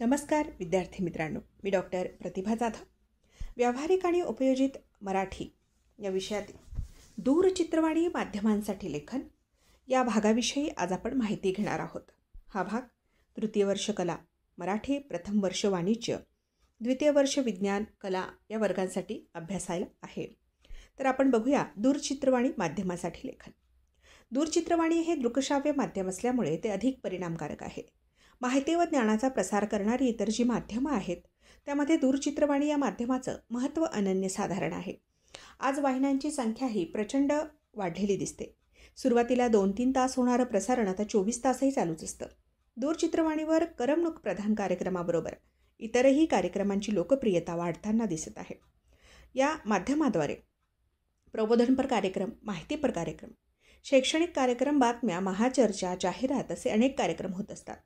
नमस्कार विद्यार्थी मित्रांनो मी डॉक्टर प्रतिभा जाधव व्यावहारिक आणि उपयोजित मराठी या विषयातील दूरचित्रवाणी माध्यमांसाठी लेखन या भागाविषयी आज आपण माहिती घेणार आहोत हा भाग तृतीय वर्ष कला मराठी प्रथम वर्ष वाणिज्य द्वितीय वर्ष विज्ञान कला या वर्गांसाठी अभ्यासायला आहे तर आपण बघूया दूरचित्रवाणी माध्यमासाठी लेखन दूरचित्रवाणी हे दृकश्राव्य माध्यम असल्यामुळे ते अधिक परिणामकारक आहे माहिती व ज्ञानाचा प्रसार करणारी इतर जी माध्यमं आहेत त्यामध्ये दूरचित्रवाणी या माध्यमाचं महत्त्व अनन्यसाधारण आहे आज वाहिन्यांची संख्या ही प्रचंड वाढलेली दिसते सुरुवातीला दोन तीन तास होणारं प्रसारण आता चोवीस तासही चालूच असतं दूरचित्रवाणीवर करमणूक प्रधान कार्यक्रमाबरोबर इतरही कार्यक्रमांची लोकप्रियता वाढताना दिसत आहे या माध्यमाद्वारे प्रबोधनपर कार्यक्रम माहितीपर कार्यक्रम शैक्षणिक कार्यक्रम बातम्या महाचर्चा जाहिरात असे अनेक कार्यक्रम होत असतात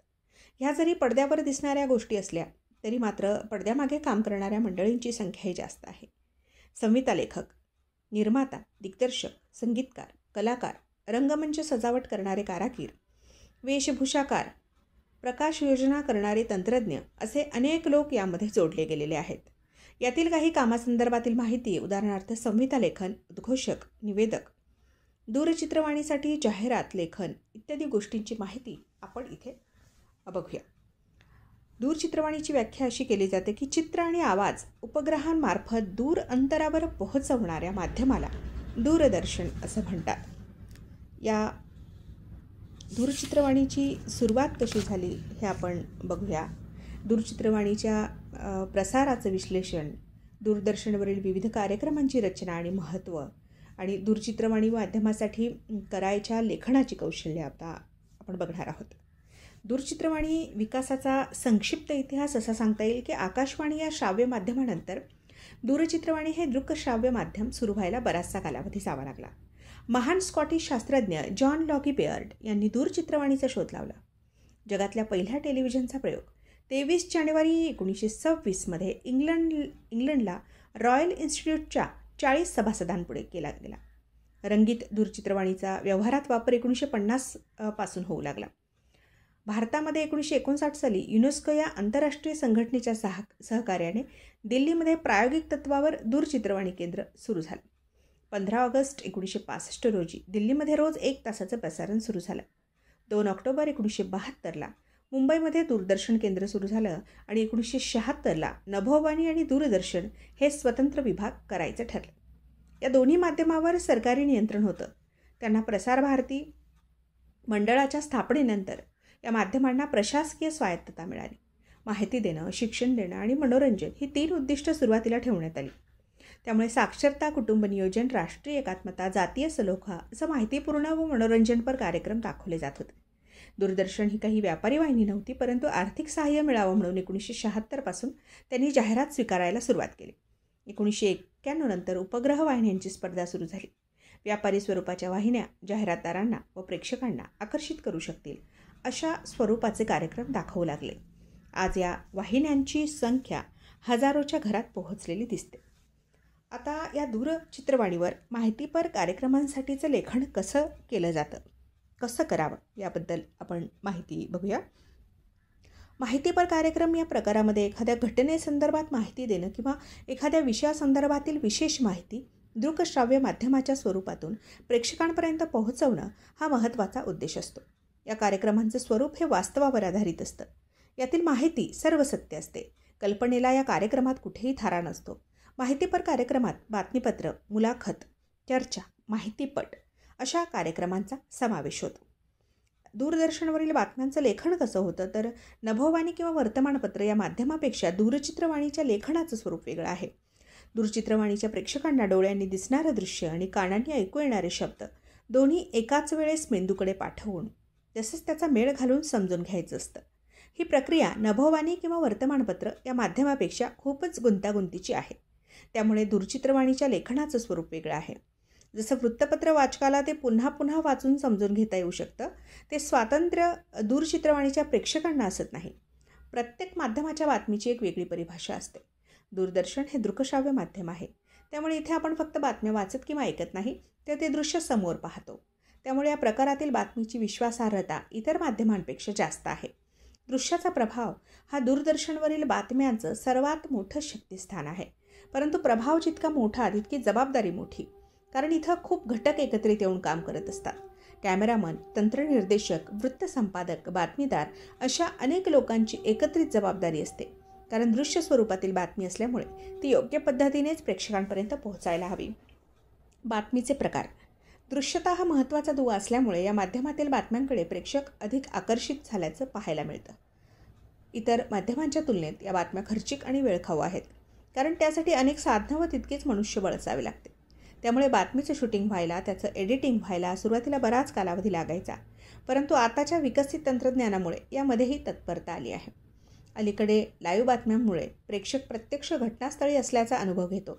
ह्या जरी पडद्यावर दिसणाऱ्या गोष्टी असल्या तरी मात्र पडद्यामागे काम करणाऱ्या मंडळींची संख्याही जास्त आहे संहिता लेखक निर्माता दिग्दर्शक संगीतकार कलाकार रंगमंच सजावट करणारे कारागीर वेशभूषाकार प्रकाश योजना करणारे तंत्रज्ञ असे अनेक लोक यामध्ये जोडले गेलेले आहेत यातील काही कामासंदर्भातील माहिती उदाहरणार्थ संहिता लेखन उद्घोषक निवेदक दूरचित्रवाणीसाठी जाहिरात लेखन इत्यादी गोष्टींची माहिती आपण इथे बघूया दूरचित्रवाणीची व्याख्या अशी केली जाते की चित्र आणि आवाज उपग्रहांमार्फत दूर अंतरावर पोहोचवणाऱ्या माध्यमाला दूरदर्शन असं म्हणतात या दूरचित्रवाणीची सुरुवात कशी झाली हे आपण बघूया दूरचित्रवाणीच्या प्रसाराचं विश्लेषण दूरदर्शनवरील विविध कार्यक्रमांची रचना आणि महत्त्व आणि दूरचित्रवाणी माध्यमासाठी करायच्या लेखनाची कौशल्य आता आपण बघणार आहोत दूरचित्रवाणी विकासाचा संक्षिप्त इतिहास असा सांगता येईल की आकाशवाणी या श्राव्य माध्यमानंतर दूरचित्रवाणी हे दृकश्राव्य माध्यम सुरू व्हायला बराचसा कालावधी जावा लागला महान स्कॉटिश शास्त्रज्ञ जॉन लॉगी बेअर्ड यांनी दूरचित्रवाणीचा शोध लावला जगातल्या पहिल्या टेलिव्हिजनचा प्रयोग तेवीस जानेवारी एकोणीसशे सव्वीसमध्ये इंग्लंड इंग्लंडला रॉयल इन्स्टिट्यूटच्या चाळीस सभासदांपुढे केला गेला रंगीत दूरचित्रवाणीचा व्यवहारात वापर एकोणीसशे पन्नास पासून होऊ लागला भारतामध्ये एकोणीसशे एकोणसाठ साली युनेस्को या आंतरराष्ट्रीय संघटनेच्या सह सहकार्याने दिल्लीमध्ये प्रायोगिक तत्वावर दूरचित्रवाणी केंद्र सुरू झालं पंधरा ऑगस्ट एकोणीसशे पासष्ट रोजी दिल्लीमध्ये रोज एक तासाचं प्रसारण सुरू झालं दोन ऑक्टोबर एकोणीसशे बहात्तरला मुंबईमध्ये दूरदर्शन केंद्र सुरू झालं आणि एकोणीसशे शहात्तरला नभोवाणी आणि दूरदर्शन हे स्वतंत्र विभाग करायचं ठरलं या दोन्ही माध्यमावर सरकारी नियंत्रण होतं त्यांना प्रसारभारती मंडळाच्या स्थापनेनंतर या माध्यमांना प्रशासकीय स्वायत्तता मिळाली माहिती देणं शिक्षण देणं आणि मनोरंजन ही तीन उद्दिष्टं सुरुवातीला ठेवण्यात आली त्यामुळे साक्षरता कुटुंब नियोजन राष्ट्रीय एकात्मता जातीय सलोखा असं माहितीपूर्ण व मनोरंजनपर कार्यक्रम दाखवले जात होते दूरदर्शन ही काही व्यापारी वाहिनी नव्हती परंतु आर्थिक सहाय्य मिळावं म्हणून एकोणीसशे शहात्तरपासून त्यांनी जाहिरात स्वीकारायला सुरुवात केली एकोणीसशे एक्क्याण्णव नंतर उपग्रह वाहिन्यांची स्पर्धा सुरू झाली व्यापारी स्वरूपाच्या वाहिन्या जाहिरातदारांना व प्रेक्षकांना आकर्षित करू शकतील अशा स्वरूपाचे कार्यक्रम दाखवू लागले आज या वाहिन्यांची संख्या हजारोच्या घरात पोहोचलेली दिसते आता या दूरचित्रवाणीवर माहितीपर कार्यक्रमांसाठीचं लेखन कसं केलं जातं कसं करावं याबद्दल आपण माहिती बघूया माहितीपर कार्यक्रम या प्रकारामध्ये एखाद्या घटनेसंदर्भात माहिती देणं किंवा एखाद्या विषयासंदर्भातील विशेष माहिती दृकश्राव्य माध्यमाच्या स्वरूपातून प्रेक्षकांपर्यंत पोहोचवणं हा महत्त्वाचा उद्देश असतो या कार्यक्रमांचं स्वरूप हे वास्तवावर आधारित असतं यातील माहिती सर्व सत्य असते कल्पनेला या कार्यक्रमात कुठेही थारा नसतो माहितीपर कार्यक्रमात बातमीपत्र मुलाखत चर्चा माहितीपट अशा कार्यक्रमांचा समावेश होतो दूरदर्शनवरील बातम्यांचं लेखन कसं होतं तर नभोवाणी किंवा वर्तमानपत्र या माध्यमापेक्षा दूरचित्रवाणीच्या लेखनाचं स्वरूप वेगळं आहे दूरचित्रवाणीच्या प्रेक्षकांना डोळ्यांनी दिसणारं दृश्य आणि कानांनी ऐकू येणारे शब्द दोन्ही एकाच वेळेस मेंदूकडे पाठवून जसंच त्याचा मेळ घालून समजून घ्यायचं असतं ही प्रक्रिया नभोवाणी किंवा वर्तमानपत्र या माध्यमापेक्षा खूपच गुंतागुंतीची आहे त्यामुळे दूरचित्रवाणीच्या लेखनाचं स्वरूप वेगळं आहे जसं वृत्तपत्र वाचकाला ते पुन्हा पुन्हा वाचून समजून घेता येऊ शकतं ते स्वातंत्र्य दूरचित्रवाणीच्या प्रेक्षकांना असत नाही प्रत्येक माध्यमाच्या बातमीची एक वेगळी परिभाषा असते दूरदर्शन हे दृकश्राव्य माध्यम आहे त्यामुळे इथे आपण फक्त बातम्या वाचत किंवा ऐकत नाही तर ते दृश्य समोर पाहतो त्यामुळे या प्रकारातील बातमीची विश्वासार्हता इतर माध्यमांपेक्षा जास्त आहे दृश्याचा प्रभाव हा दूरदर्शनवरील बातम्यांचं सर्वात मोठं शक्तिस्थान आहे परंतु प्रभाव जितका मोठा तितकी जबाबदारी मोठी कारण इथं खूप घटक एकत्रित येऊन काम करत असतात कॅमेरामन तंत्रनिर्देशक वृत्तसंपादक बातमीदार अशा अनेक लोकांची एकत्रित जबाबदारी असते कारण दृश्य स्वरूपातील बातमी असल्यामुळे ती योग्य पद्धतीनेच प्रेक्षकांपर्यंत पोहोचायला हवी बातमीचे प्रकार दृश्यता हा महत्त्वाचा दुवा असल्यामुळे या माध्यमातील बातम्यांकडे प्रेक्षक अधिक आकर्षित झाल्याचं पाहायला मिळतं इतर माध्यमांच्या तुलनेत या बातम्या खर्चिक आणि वेळखाऊ आहेत कारण त्यासाठी अनेक साधनं व तितकीच मनुष्यबळ असावे लागते त्यामुळे बातमीचं शूटिंग व्हायला त्याचं एडिटिंग व्हायला सुरुवातीला बराच कालावधी लागायचा परंतु आताच्या विकसित तंत्रज्ञानामुळे यामध्येही तत्परता आली आहे अलीकडे लाईव्ह बातम्यांमुळे प्रेक्षक प्रत्यक्ष घटनास्थळी असल्याचा अनुभव घेतो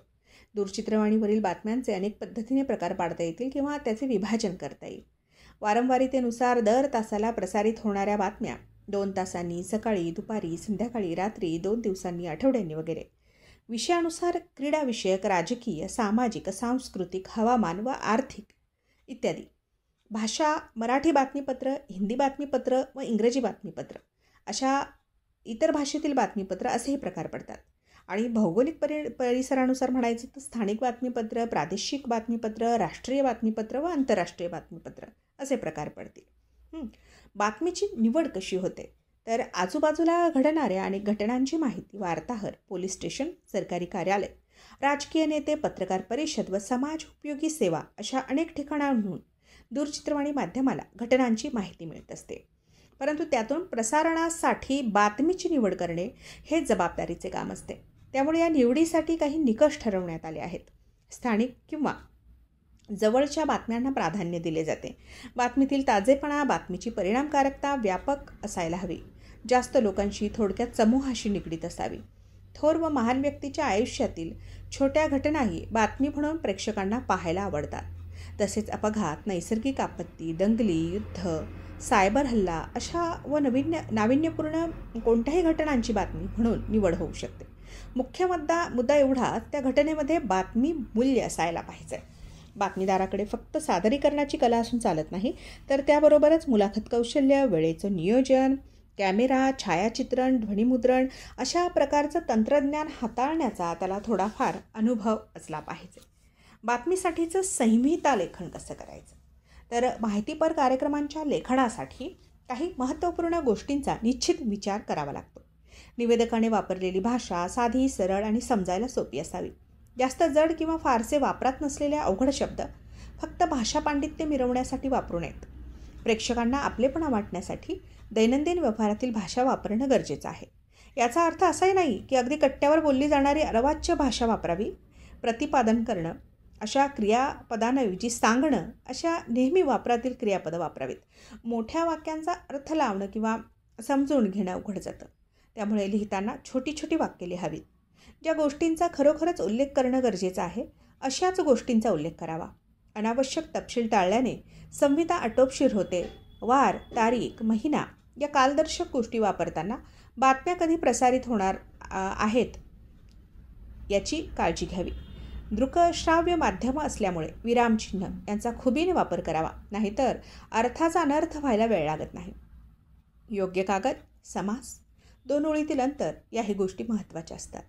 दूरचित्रवाणीवरील बातम्यांचे अनेक पद्धतीने प्रकार पाडता येतील किंवा त्याचे विभाजन करता येईल वारंवारितेनुसार दर तासाला प्रसारित होणाऱ्या बातम्या दोन तासांनी सकाळी दुपारी संध्याकाळी रात्री दोन दिवसांनी आठवड्यांनी वगैरे विषयानुसार क्रीडाविषयक राजकीय सामाजिक सांस्कृतिक हवामान व आर्थिक इत्यादी भाषा मराठी बातमीपत्र हिंदी बातमीपत्र व इंग्रजी बातमीपत्र अशा इतर भाषेतील बातमीपत्र असेही प्रकार पडतात आणि भौगोलिक परि परिसरानुसार म्हणायचं तर स्थानिक बातमीपत्र प्रादेशिक बातमीपत्र राष्ट्रीय बातमीपत्र व आंतरराष्ट्रीय बातमीपत्र असे प्रकार पडतील बातमीची निवड कशी होते तर आजूबाजूला घडणाऱ्या आणि घटनांची माहिती वार्ताहर पोलीस स्टेशन सरकारी कार्यालय राजकीय नेते पत्रकार परिषद व समाज उपयोगी सेवा अशा अनेक ठिकाणांहून दूरचित्रवाणी माध्यमाला घटनांची माहिती मिळत असते परंतु त्यातून प्रसारणासाठी बातमीची निवड करणे हे जबाबदारीचे काम असते त्यामुळे या निवडीसाठी काही निकष ठरवण्यात आले आहेत स्थानिक किंवा जवळच्या बातम्यांना प्राधान्य दिले जाते बातमीतील ताजेपणा बातमीची परिणामकारकता व्यापक असायला हवी जास्त लोकांशी थोडक्यात समूहाशी निगडीत असावी थोर व महान व्यक्तीच्या आयुष्यातील छोट्या घटनाही बातमी म्हणून प्रेक्षकांना पाहायला आवडतात तसेच अपघात नैसर्गिक आपत्ती दंगली युद्ध सायबर हल्ला अशा व नवीन्य नाविन्यपूर्ण कोणत्याही घटनांची बातमी म्हणून निवड होऊ शकते मुख्य मुद्दा मुद्दा एवढा त्या घटनेमध्ये बातमी मूल्य असायला पाहिजे बातमीदाराकडे फक्त सादरीकरणाची कला असून चालत नाही तर त्याबरोबरच मुलाखत कौशल्य वेळेचं नियोजन कॅमेरा छायाचित्रण ध्वनिमुद्रण अशा प्रकारचं तंत्रज्ञान हाताळण्याचा त्याला थोडाफार अनुभव असला पाहिजे बातमीसाठीचं संहिता लेखन कसं करायचं तर माहितीपर कार्यक्रमांच्या लेखनासाठी काही महत्त्वपूर्ण गोष्टींचा निश्चित विचार करावा लागतो निवेदकाने वापरलेली भाषा साधी सरळ आणि समजायला सोपी असावी जास्त जड किंवा फारसे वापरात नसलेले अवघड शब्द फक्त भाषा पांडित्य मिरवण्यासाठी वापरू नयेत प्रेक्षकांना आपलेपणा वाटण्यासाठी दैनंदिन व्यवहारातील भाषा वापरणं गरजेचं आहे याचा अर्थ असाही नाही की अगदी कट्ट्यावर बोलली जाणारी अरवाच्य भाषा वापरावी प्रतिपादन करणं अशा क्रियापदांऐवजी सांगणं अशा नेहमी वापरातील क्रियापदं वापरावीत मोठ्या वाक्यांचा अर्थ लावणं किंवा समजून घेणं अवघड जातं त्यामुळे लिहिताना छोटी छोटी वाक्य लिहावीत ज्या गोष्टींचा खरोखरच उल्लेख करणं गरजेचं आहे अशाच गोष्टींचा उल्लेख करावा अनावश्यक तपशील टाळल्याने संहिता आटोपशीर होते वार तारीख महिना या कालदर्शक गोष्टी वापरताना बातम्या कधी प्रसारित होणार आहेत याची काळजी घ्यावी दृकश्राव्य माध्यमं असल्यामुळे विरामचिन्ह यांचा खुबीने वापर करावा नाहीतर अर्थाचा अनर्थ व्हायला वेळ लागत नाही योग्य कागद समास दोन ओळीतील अंतर याही गोष्टी महत्त्वाच्या असतात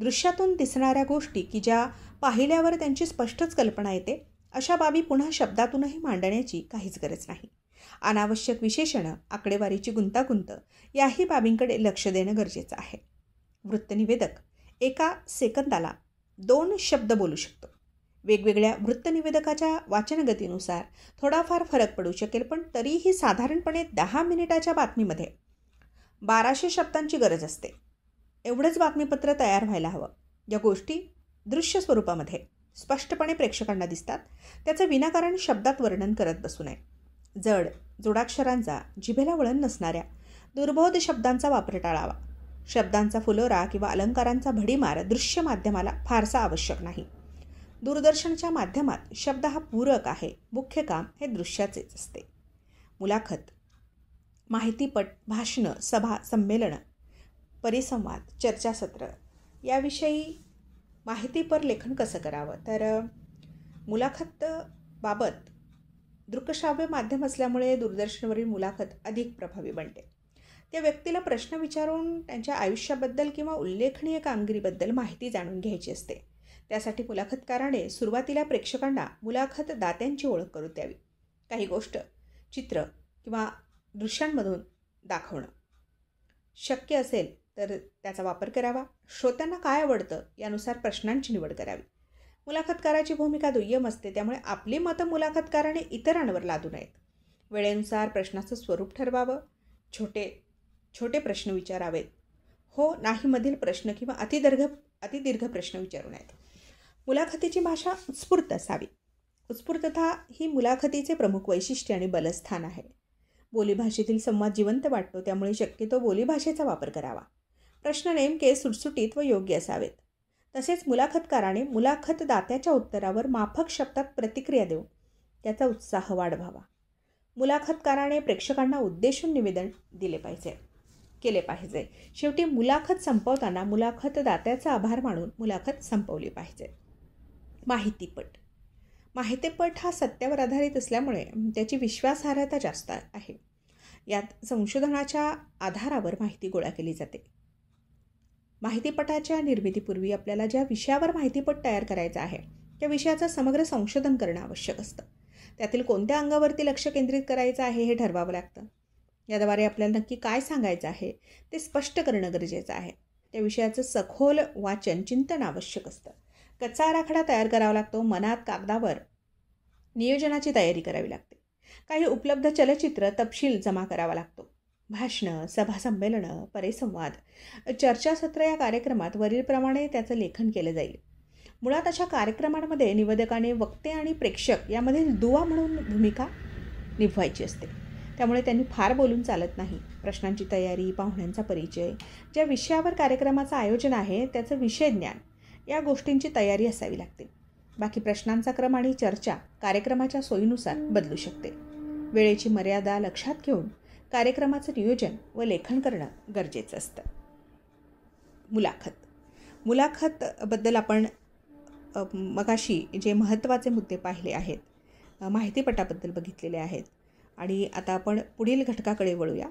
दृश्यातून दिसणाऱ्या गोष्टी की ज्या पाहिल्यावर त्यांची स्पष्टच कल्पना येते अशा बाबी पुन्हा शब्दातूनही मांडण्याची काहीच गरज नाही अनावश्यक विशेषणं आकडेवारीची गुंतागुंत याही बाबींकडे लक्ष देणं गरजेचं आहे वृत्तनिवेदक एका सेकंदाला दोन शब्द बोलू शकतो वेगवेगळ्या वृत्तनिवेदकाच्या वाचनगतीनुसार थोडाफार फरक पडू शकेल पण तरीही साधारणपणे दहा मिनिटाच्या बातमीमध्ये बाराशे शब्दांची गरज असते एवढंच बातमीपत्र तयार व्हायला हवं या गोष्टी दृश्य स्वरूपामध्ये स्पष्टपणे प्रेक्षकांना दिसतात त्याचं विनाकारण शब्दात वर्णन करत बसू नये जड जोडाक्षरांचा जिभेला वळण नसणाऱ्या दुर्बोध शब्दांचा वापर टाळावा शब्दांचा फुलोरा किंवा अलंकारांचा भडीमार दृश्य माध्यमाला फारसा आवश्यक नाही दूरदर्शनच्या माध्यमात शब्द हा पूरक आहे मुख्य काम हे दृश्याचेच असते मुलाखत माहितीपट भाषणं सभा संमेलनं परिसंवाद चर्चासत्र याविषयी माहितीपर लेखन कसं करावं तर मुलाखत बाबत दृकश्राव्य माध्यम असल्यामुळे दूरदर्शनवरील मुलाखत अधिक प्रभावी बनते त्या व्यक्तीला प्रश्न विचारून त्यांच्या आयुष्याबद्दल किंवा उल्लेखनीय कामगिरीबद्दल माहिती जाणून घ्यायची असते त्यासाठी मुलाखतकाराने सुरुवातीला प्रेक्षकांना मुलाखत दात्यांची ओळख करून द्यावी काही गोष्ट चित्र किंवा दृश्यांमधून दाखवणं शक्य असेल तर त्याचा वापर करावा श्रोत्यांना काय आवडतं यानुसार प्रश्नांची निवड करावी मुलाखतकाराची भूमिका दुय्यम असते त्यामुळे आपली मतं मुलाखतकाराने इतरांवर लादू नयेत वेळेनुसार प्रश्नाचं स्वरूप ठरवावं छोटे छोटे प्रश्न विचारावेत हो नाहीमधील प्रश्न किंवा अतिदीर्घ अतिदीर्घ प्रश्न विचारू नयेत मुलाखतीची भाषा उत्स्फूर्त असावी उत्स्फूर्तता ही मुलाखतीचे प्रमुख वैशिष्ट्य आणि बलस्थान आहे बोलीभाषेतील संवाद जिवंत वाटतो त्यामुळे शक्यतो बोलीभाषेचा वापर करावा प्रश्न नेमके सुटसुटीत व योग्य असावेत तसेच मुलाखतकाराने मुलाखतदात्याच्या उत्तरावर माफक शब्दात प्रतिक्रिया देऊन त्याचा उत्साह वाढवावा मुलाखतकाराने प्रेक्षकांना उद्देशून निवेदन दिले पाहिजे केले पाहिजे शेवटी मुलाखत संपवताना मुलाखतदात्याचा आभार मानून मुलाखत संपवली पाहिजे माहितीपट माहितीपट हा सत्यावर आधारित असल्यामुळे त्याची विश्वासार्हता जास्त आहे यात संशोधनाच्या आधारावर माहिती गोळा केली जाते माहितीपटाच्या निर्मितीपूर्वी आपल्याला ज्या विषयावर माहितीपट तयार करायचा आहे त्या विषयाचं समग्र संशोधन करणं आवश्यक असतं त्यातील कोणत्या अंगावरती लक्ष केंद्रित करायचं आहे हे ठरवावं लागतं याद्वारे आपल्याला नक्की काय सांगायचं आहे ते स्पष्ट करणं गरजेचं आहे त्या विषयाचं सखोल वाचन चिंतन आवश्यक असतं कच्चा आराखडा तयार करावा लागतो मनात कागदावर नियोजनाची तयारी करावी लागते काही उपलब्ध चलचित्र तपशील जमा करावा लागतो भाषणं सभासंमेलनं परिसंवाद चर्चासत्र या कार्यक्रमात वरीलप्रमाणे त्याचं लेखन केलं जाईल मुळात अशा कार्यक्रमांमध्ये निवेदकाने वक्ते आणि प्रेक्षक यामधील दुवा म्हणून भूमिका निभवायची असते त्यामुळे त्यांनी फार बोलून चालत नाही प्रश्नांची तयारी पाहुण्यांचा परिचय ज्या विषयावर कार्यक्रमाचं आयोजन आहे त्याचं विषय ज्ञान या गोष्टींची तयारी असावी लागते बाकी प्रश्नांचा क्रम आणि चर्चा कार्यक्रमाच्या सोयीनुसार बदलू शकते वेळेची मर्यादा लक्षात घेऊन कार्यक्रमाचं नियोजन व लेखन करणं गरजेचं असतं मुलाखत मुलाखतबद्दल आपण मगाशी जे महत्त्वाचे मुद्दे पाहिले आहेत माहितीपटाबद्दल बघितलेले आहेत आणि आता आपण पुढील घटकाकडे वळूया